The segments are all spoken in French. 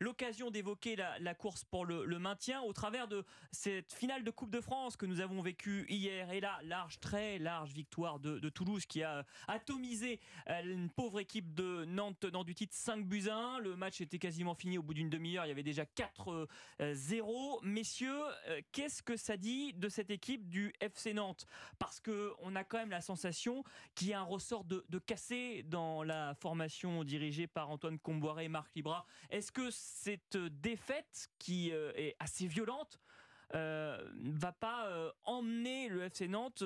l'occasion d'évoquer la, course pour le, maintien au travers de cette finale de Coupe de France que nous avons vécue hier. Et là, large, très large victoire de, Toulouse qui a atomisé euh, une pauvre équipe de Nantes dans du titre 5 buts 1. Le match était quasiment fini au bout d'une demi-heure. Il y avait déjà 4-0. Euh, Messieurs, euh, qu'est-ce que ça dit de cette équipe du FC Nantes Parce qu'on a quand même la sensation qu'il y a un ressort de, de cassé dans la formation dirigée par Antoine Comboiré et Marc Libra. Est-ce que cette euh, défaite qui euh, est assez violente euh, va pas euh, emmener le FC Nantes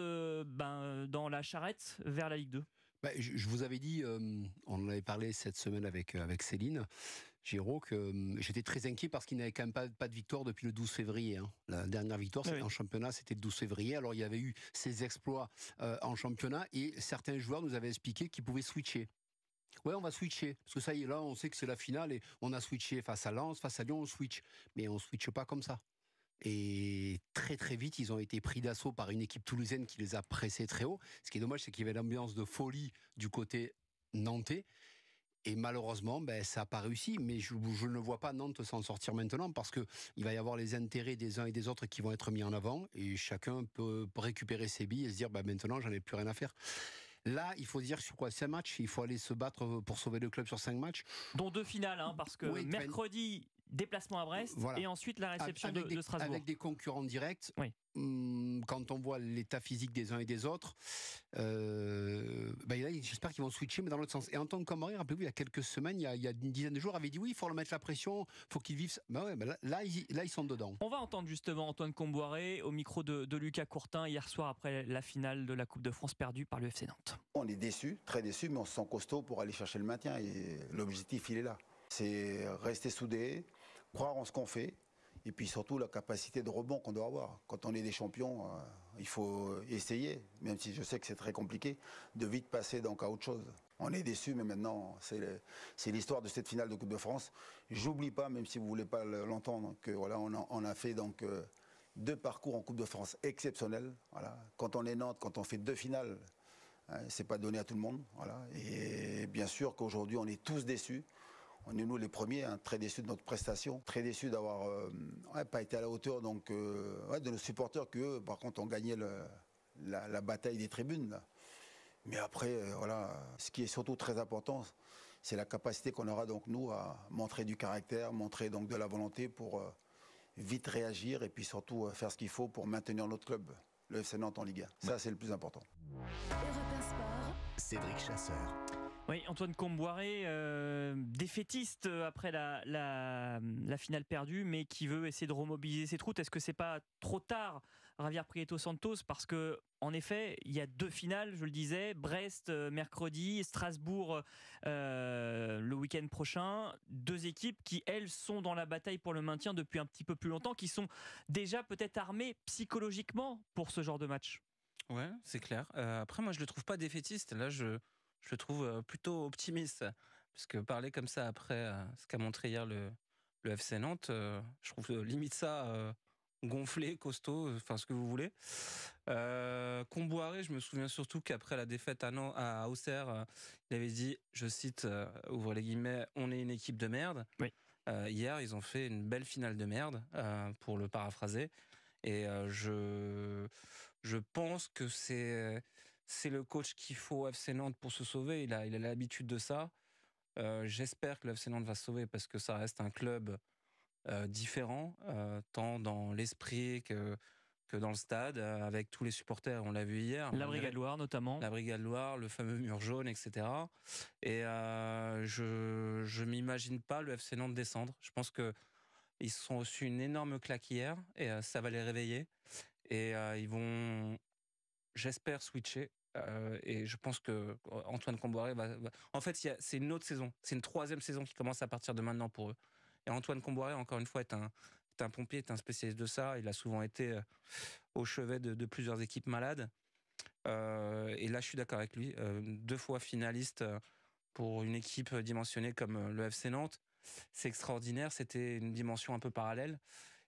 ben, dans la charrette vers la Ligue 2 bah, je, vous avais dit, on en avait parlé cette semaine avec, avec Céline Giraud, que j'étais très inquiet parce qu'il n'avait quand même pas, de victoire depuis le 12 février. Hein. La dernière victoire en championnat, c'était le 12 février. Alors il y avait eu ses exploits en championnat et certains joueurs nous avaient expliqué qu'ils pouvaient switcher. Ouais, on va switcher. Parce que ça y est, là, on sait que c'est la finale et on a switché face à Lens, face à Lyon, on switch. Mais on switche pas comme ça. Et très très vite, ils ont été pris d'assaut par une équipe toulousaine qui les a pressés très haut. Ce qui est dommage, c'est qu'il y avait l'ambiance de folie du côté nantais. Et malheureusement, ben, ça n'a pas réussi. Mais je, ne vois pas Nantes s'en sortir maintenant parce que il va y avoir les intérêts des uns et des autres qui vont être mis en avant et chacun peut récupérer ses billes et se dire ben, maintenant, j'en ai plus rien à faire. Là, il faut dire sur quoi c'est un match. Il faut aller se battre euh, pour sauver le club sur cinq matchs. Dont deux finales, hein, parce que mercredi, déplacement à Brest et ensuite la réception de, Strasbourg. Avec des concurrents directs. Hum, quand on voit l'état physique des uns et des autres, euh, ben, j'espère qu'ils vont switcher, mais dans l'autre sens. Et Antoine Camoré, rappelez-vous, il y a quelques semaines, il y a, une dizaine de jours, avait dit oui, il faut leur mettre la pression, il faut qu'ils vivent. Ben ouais, ben là, là ils, sont dedans. On va entendre justement Antoine Comboiré au micro de, Lucas Courtin hier soir après la finale de la Coupe de France perdue par le FC Nantes. On est déçu, très déçu, mais on se sent costaud pour aller chercher le maintien. Et l'objectif, il est là c'est rester soudé, croire en ce qu'on fait, et puis surtout la capacité de rebond qu'on doit avoir. Quand on est des champions, euh, il faut essayer, même si je sais que c'est très compliqué, de vite passer donc à autre chose. On est déçu, mais maintenant, c'est l'histoire de cette finale de Coupe de France. J'oublie pas, même si vous ne voulez pas l'entendre, que voilà, on a, fait donc euh, deux parcours en Coupe de France exceptionnels. Voilà. Quand on est Nantes, quand on fait deux finales, hein, ce n'est pas donné à tout le monde. Voilà. Et bien sûr qu'aujourd'hui, on est tous déçus on est nous les premiers, hein, très déçus de notre prestation, très déçus d'avoir euh, pas été à la hauteur donc, euh, de nos supporters qui, euh, par contre, ont gagné la, bataille des tribunes. Mais après, voilà, ce qui est surtout très important, c'est la capacité qu'on aura donc nous à montrer du caractère, montrer donc de la volonté pour vite réagir et puis surtout faire ce qu'il faut pour maintenir notre club, le FC Nantes en Ligue 1. Ça, c'est le plus important. Cédric Chasseur. Oui, Antoine Comboiré, euh, défaitiste euh, après la, finale perdue, mais qui veut essayer de remobiliser ses troupes. Est-ce que c'est pas trop tard, Javier Prieto Santos Parce que, en effet, il y a deux finales, je le disais Brest euh, mercredi, Strasbourg le week-end prochain. Deux équipes qui, elles, sont dans la bataille pour le maintien depuis un petit peu plus longtemps, qui sont déjà peut-être armées psychologiquement pour ce genre de match. Ouais, c'est clair. après, moi, je le trouve pas défaitiste. Là, je je le trouve plutôt optimiste. Parce que parler comme ça après ce qu'a montré hier le, le FC Nantes, je trouve limite ça gonflé, costaud, enfin ce que vous voulez. Euh, Comboiré, je me souviens surtout qu'après la défaite à, à Auxerre, il avait dit, je cite, ouvre les guillemets, on est une équipe de merde. hier, ils ont fait une belle finale de merde, pour le paraphraser. Et je, je pense que c'est c'est le coach qu'il faut FC Nantes pour se sauver. Il a il a l'habitude de ça. Euh, j'espère que le FC Nantes va se sauver parce que ça reste un club euh, différent, euh, tant dans l'esprit que que dans le stade, avec tous les supporters, on l'a vu hier. La Brigade Loire notamment. La Brigade Loire, le fameux mur jaune, etc. Et je je m'imagine pas le FC Nantes descendre. Je pense que ils se sont reçus une énorme claque hier et ça va les réveiller. Et ils vont, j'espère, switcher et je pense que Antoine Comboiré va, En fait, c'est une autre saison. C'est une troisième saison qui commence à partir de maintenant pour eux. Et Antoine Comboiré, encore une fois, est un, pompier, est un spécialiste de ça. Il a souvent été au chevet de, plusieurs équipes malades. et là, je suis d'accord avec lui. deux fois finaliste pour une équipe dimensionnée comme le FC Nantes, c'est extraordinaire. C'était une dimension un peu parallèle.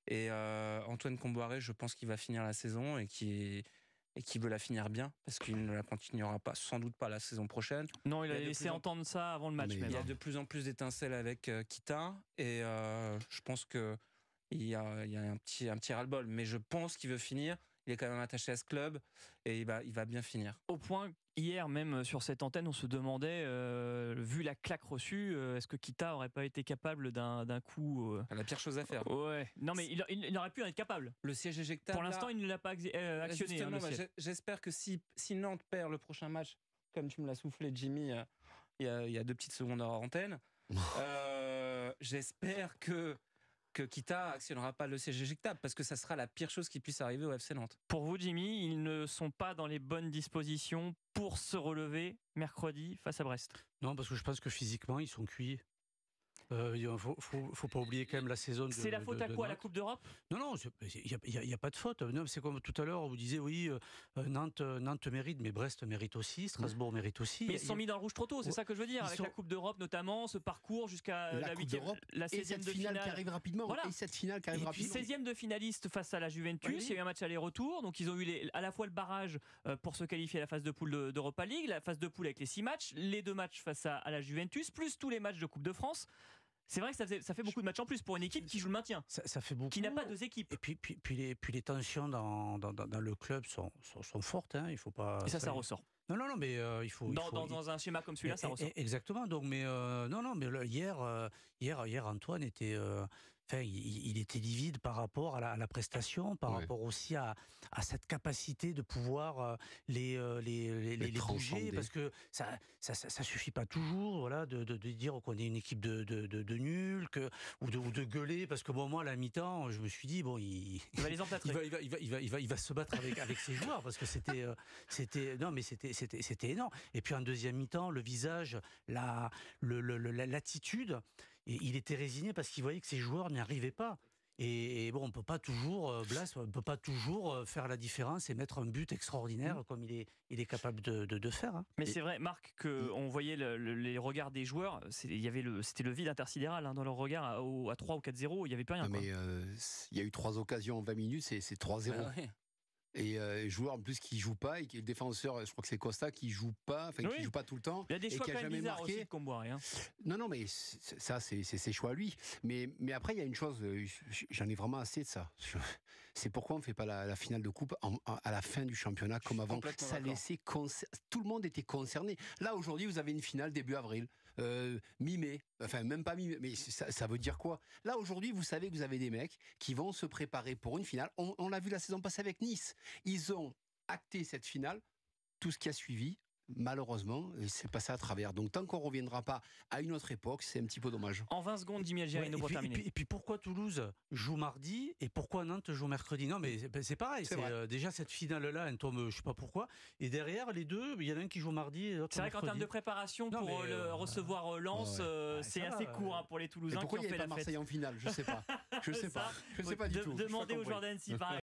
Et Antoine Comboiré, je pense qu'il va finir la saison et qui et qui veut la finir bien parce qu'il ne la continuera pas, sans doute pas la saison prochaine. Non, il, a, laissé entendre ça avant le match. Il y a de plus en plus d'étincelles avec euh, Kita et euh, je pense que il y, a, un petit, un petit ras-le-bol, mais je pense qu'il veut finir. Il est quand même attaché à ce club et il va, il va bien finir. Au point Hier même euh, sur cette antenne, on se demandait, euh, vu la claque reçue, euh, est-ce que Kita aurait pas été capable d'un coup La pire chose à faire. ouais. Non mais il, aurait pu en être capable. Le siège éjectable. Pour l'instant, il ne l'a pas actionné. Hein, bah, j'espère que si, si Nantes perd le prochain match, comme tu me l'as soufflé, Jimmy, il y, a, il y, a deux petites secondes hors antenne. J'espère que que Kita actionnera pas le siège éjectable parce que ça sera la pire chose qui puisse arriver au FC Nantes. Pour vous, Jimmy, ils ne sont pas dans les bonnes dispositions pour se relever mercredi face à Brest. Non, parce que je pense que physiquement, ils sont cuits. Il euh, ne faut, faut, pas oublier quand même la saison. C'est la faute à quoi la Coupe d'Europe Non, non, il n'y a, pas de faute. C'est comme tout à l'heure, vous disiez oui, euh, euh, Nantes, Nantes mérite, mais Brest mérite aussi, Strasbourg mm. mérite aussi. Mais ils se sont mis dans le rouge trop tôt, c'est ça que je veux dire. avec la Coupe d'Europe notamment, ce parcours jusqu'à la, la la finale, qui arrive rapidement. Voilà. Et cette finale qui arrive et rapidement. 16e de finaliste face à la Juventus. Il y a eu un match aller-retour, donc ils ont eu à la fois le barrage pour se qualifier à la phase de poule d'Europa League, la phase de poule avec les 6 matchs, les deux matchs face à la Juventus, plus tous les matchs de Coupe de France. C'est vrai que ça fait, beaucoup de matchs en plus pour une équipe qui joue le maintien. Ça, fait beaucoup. Qui n'a pas deux équipes. Et puis, puis, les, puis les tensions dans, le club sont, fortes. Hein, il faut pas, et ça, ça, ressort. Non, non, mais euh, il, faut, dans, un schéma comme celui-là, ça ressort. Exactement. Donc, mais euh, non, non, mais hier, euh, hier, hier, Antoine était, il, était livide par rapport à la, prestation, par rapport aussi à, cette capacité de pouvoir euh, euh, les, les, bouger, parce que ça ça, suffit pas toujours voilà, de, dire qu'on est une équipe de, nuls, que, ou, de, gueuler, parce que moi, à la mi-temps, je me suis dit, bon, il, va se battre avec, avec ses joueurs, parce que c'était. Euh, énorme. Et puis en deuxième mi-temps, le visage, La, le, l'attitude il était résigné parce qu'il voyait que ses joueurs n'y arrivaient pas. Et, bon, on peut pas toujours, euh, on peut pas toujours euh, faire la différence et mettre un but extraordinaire mm. comme il est, il est capable de, faire. Hein. Mais c'est vrai, Marc, qu'on mm. voyait les regards des joueurs. Il y avait le, c'était le vide intersidéral hein, dans leur regard à, 3 ou 4-0. Il y avait pas rien. Mais euh, il y a eu trois occasions en 20 minutes, et c'est 3-0. Euh, et joueur en plus qui joue pas et qui est le défenseur je crois que c'est Costa qui joue pas enfin qui joue pas tout le temps il y a des choix et qui a jamais marqué aussi de hein. non non mais ça c'est ses choix lui mais mais après il y a une chose euh, j'en ai vraiment assez de ça c'est pourquoi on fait pas la, finale de coupe à la fin du championnat comme avant ça laissait tout le monde était concerné là aujourd'hui vous avez une finale début avril euh, Enfin, même pas mimer, mais ça, veut dire quoi Là, aujourd'hui, vous savez que vous avez des mecs qui vont se préparer pour une finale. On, on l'a vu la saison passée avec Nice. Ils ont acté cette finale. Tout ce qui a suivi, malheureusement, il s'est passé à travers. Donc tant qu'on ne reviendra pas à une autre époque, c'est un petit peu dommage. En 20 secondes, Jimmy et, puis, et, puis, et, puis, pourquoi Toulouse joue mardi et pourquoi Nantes joue mercredi Non, mais c'est pareil. C'est euh, déjà cette finale-là, elle tombe, je ne sais pas pourquoi. Et derrière, les deux, il y en a un qui joue mardi C'est vrai qu'en termes de préparation pour euh, euh, recevoir Lens, c'est assez court hein, pour les Toulousains. pourquoi il fait Marseille en finale Je ne sais pas. Je sais pas. Je sais pas du tout. Demandez au Jordan si